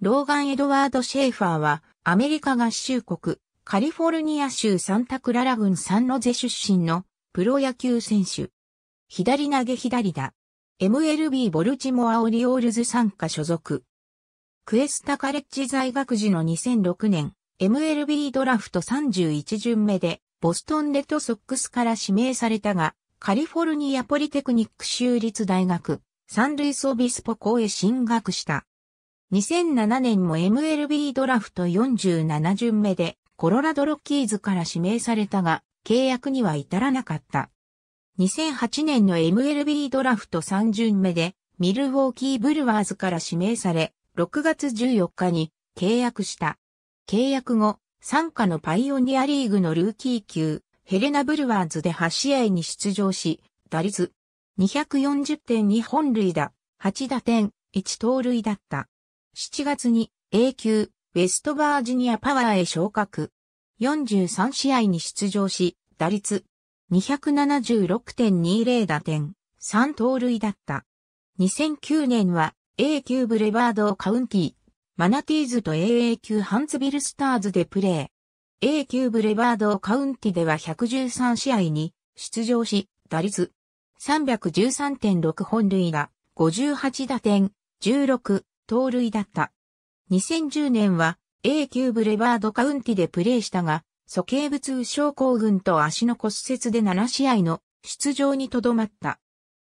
ローガン・エドワード・シェイファーは、アメリカ合衆国、カリフォルニア州サンタクララ郡サンノゼ出身のプロ野球選手。左投げ左打。MLB ボルチモア・オリオールズ参加所属。クエスタカレッジ在学時の2006年、MLB ドラフト31巡目で、ボストンレッドソックスから指名されたが、カリフォルニアポリテクニック州立大学、三塁オビスポ校へ進学した。2007年も MLB ドラフト47巡目でコロラドロッキーズから指名されたが契約には至らなかった。2008年の MLB ドラフト3巡目でミルウォーキーブルワーズから指名され6月14日に契約した。契約後、参加のパイオニアリーグのルーキー級ヘレナ・ブルワーズで8試合に出場し、打率240.2本塁打、8打点、1盗塁だった。7月に A 級ウェストバージニアパワーへ昇格。43試合に出場し、打率276.20打点、3盗塁だった。2009年は A 級ブレバードカウンティ、マナティーズと AA 級ハンツビルスターズでプレー。A 級ブレバードカウンティでは113試合に出場し、打率313.6本塁打、58打点、16、盗塁だった。2010年は A 級ブレバードカウンティでプレーしたが、鼠径部痛症候群と足の骨折で7試合の出場にとどまった。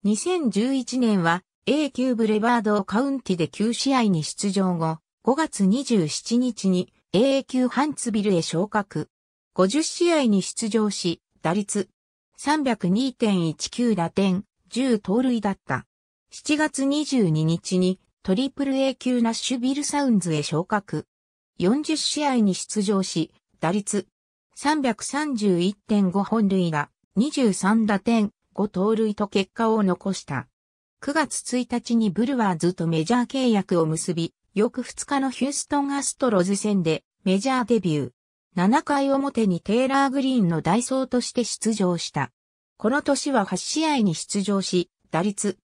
2011年は A 級ブレバードカウンティで9試合に出場後、5月27日に A 級ハンツビルへ昇格。50試合に出場し、打率302.19打点、10盗塁だった。7月22日にトリプル A 級ナッシュビルサウンズへ昇格。40試合に出場し、打率331.5本塁打、23打点、5盗塁と結果を残した。9月1日にブルワーズとメジャー契約を結び、翌2日のヒューストンアストロズ戦でメジャーデビュー。7回表にテイラー・グリーンの代ーとして出場した。この年は8試合に出場し、打率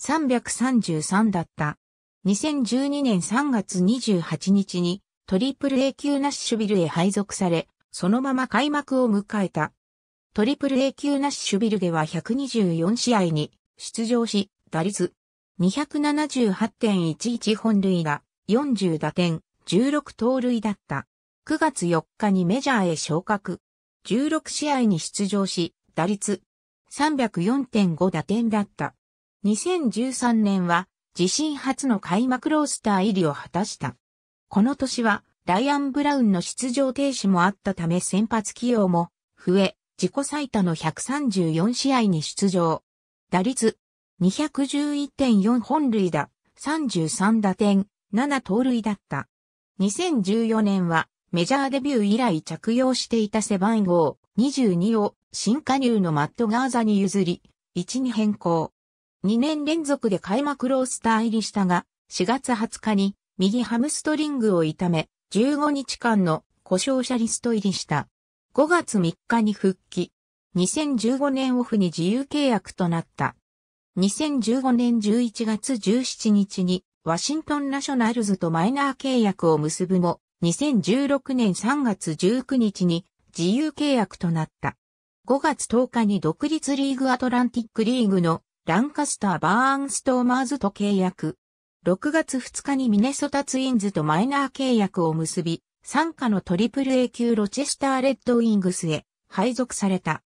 333だった2012年3月28日にトリプル A 級ナッシュビルへ配属され、そのまま開幕を迎えた。トリプル A 級ナッシュビルでは124試合に出場し、打率278.11本塁打、40打点、16盗塁だった。9月4日にメジャーへ昇格。16試合に出場し、打率304.5打点だった。2013年は自身初の開幕ロースター入りを果たした。この年は、ライアン・ブラウンの出場停止もあったため先発起用も増え、自己最多の134試合に出場。打率211.4本塁打、33打点、7盗塁だった。2014年はメジャーデビュー以来着用していた背番号22を新加入のマット・ガーザに譲り、1に変更。2年連続で開幕ロースター入りしたが、4月20日に右ハムストリングを痛め、15日間の故障者リスト入りした。5月3日に復帰。2015年オフに自由契約となった。2015年11月17日にワシントンナショナルズとマイナー契約を結ぶも、2016年3月19日に自由契約となった。5月10日に独立リーグアトランティックリーグのランカスター・バーンストーマーズと契約。6月2日にミネソタツインズとマイナー契約を結び、参加のトリプル A 級ロチェスター・レッドウィングスへ配属された。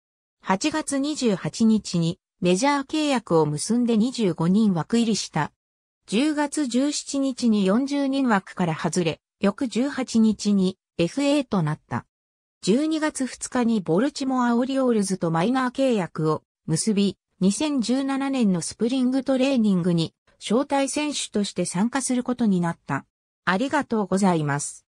8月28日にメジャー契約を結んで25人枠入りした。10月17日に40人枠から外れ、翌18日に FA となった。12月2日にボルチモア・オリオールズとマイナー契約を結び、2017年のスプリングトレーニングに招待選手として参加することになった。ありがとうございます。